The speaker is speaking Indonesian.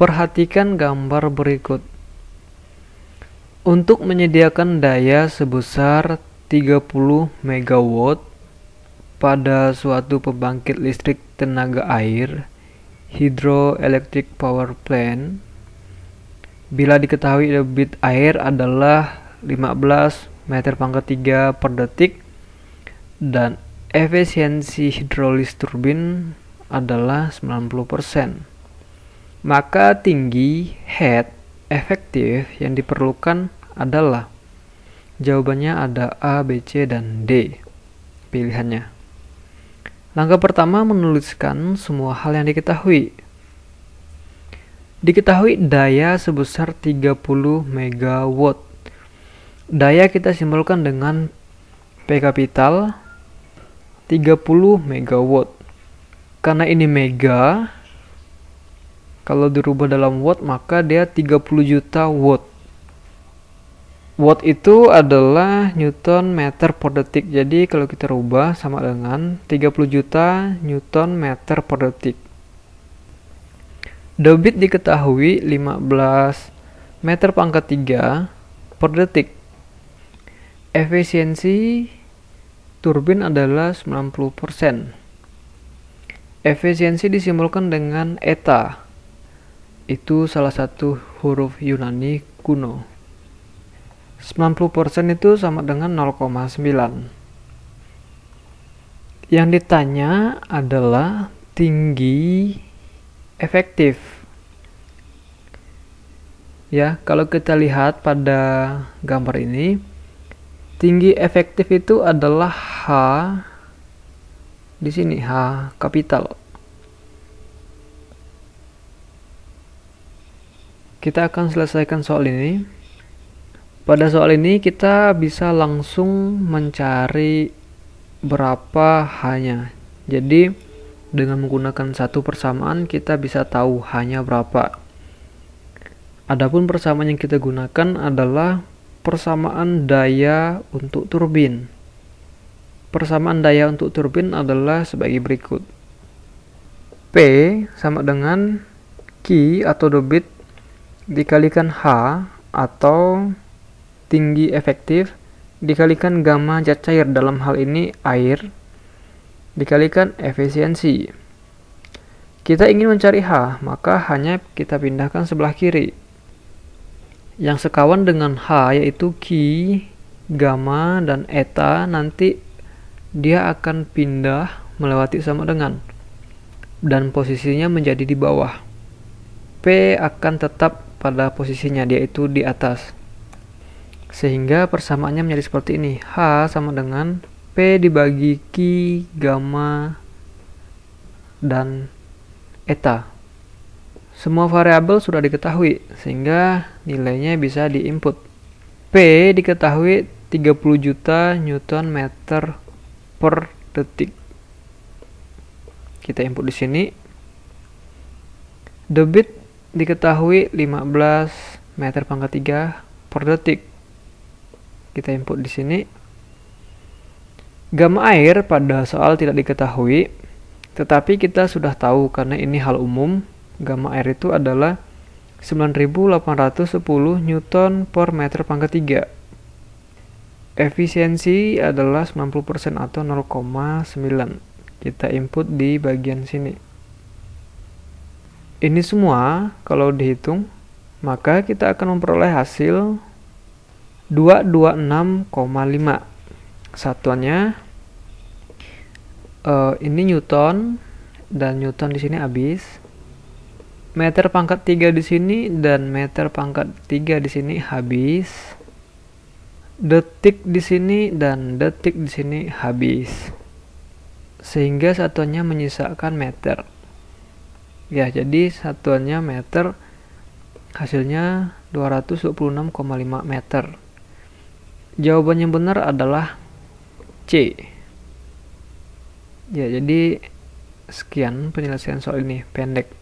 Perhatikan gambar berikut. Untuk menyediakan daya sebesar 30 MW pada suatu pembangkit listrik tenaga air, hydroelectric power plant, bila diketahui debit air adalah 15 meter pangkat 3 per detik dan efisiensi hidrolis turbin adalah 90% maka tinggi head efektif yang diperlukan adalah jawabannya ada A, B, C, dan D pilihannya. Langkah pertama menuliskan semua hal yang diketahui. Diketahui daya sebesar 30 MW. Daya kita simbolkan dengan P kapital 30 MW. Karena ini mega, kalau dirubah dalam watt maka dia 30 juta watt watt itu adalah newton meter per detik jadi kalau kita rubah sama dengan 30 juta newton meter per detik debit diketahui 15 meter pangkat 3 per detik efisiensi turbin adalah 90% efisiensi disimbolkan dengan eta itu salah satu huruf Yunani kuno. 90% itu sama dengan 0,9. Yang ditanya adalah tinggi efektif. Ya, kalau kita lihat pada gambar ini, tinggi efektif itu adalah H di sini H kapital kita akan selesaikan soal ini pada soal ini kita bisa langsung mencari berapa hanya jadi dengan menggunakan satu persamaan kita bisa tahu hanya berapa Adapun persamaan yang kita gunakan adalah persamaan daya untuk turbin. Persamaan daya untuk turbin adalah sebagai berikut. P sama dengan Q atau debit dikalikan H atau tinggi efektif dikalikan gamma zat cair dalam hal ini air dikalikan efisiensi. Kita ingin mencari H, maka hanya kita pindahkan sebelah kiri. Yang sekawan dengan H yaitu Ki, Gamma, dan Eta nanti dia akan pindah melewati sama dengan dan posisinya menjadi di bawah. P akan tetap pada posisinya, dia itu di atas. Sehingga persamaannya menjadi seperti ini. H sama dengan P dibagi Q, Gamma, dan Eta. Semua variabel sudah diketahui, sehingga nilainya bisa diinput. P diketahui 30 juta Newton meter per detik. Kita input di sini. debit diketahui 15 meter pangkat 3 per detik. Kita input di sini. Gamma air pada soal tidak diketahui, tetapi kita sudah tahu karena ini hal umum, gamma air itu adalah 9810 Newton per meter pangkat 3. Efisiensi adalah 90% atau 0,9. Kita input di bagian sini. Ini semua kalau dihitung, maka kita akan memperoleh hasil 226,5. Satuannya uh, ini Newton dan Newton di sini habis. Meter pangkat 3 di sini dan meter pangkat 3 di sini habis. Detik di sini dan detik di sini habis. Sehingga satunya menyisakan meter ya jadi satuannya meter hasilnya 226,5 meter jawabannya benar adalah C ya jadi sekian penyelesaian soal ini pendek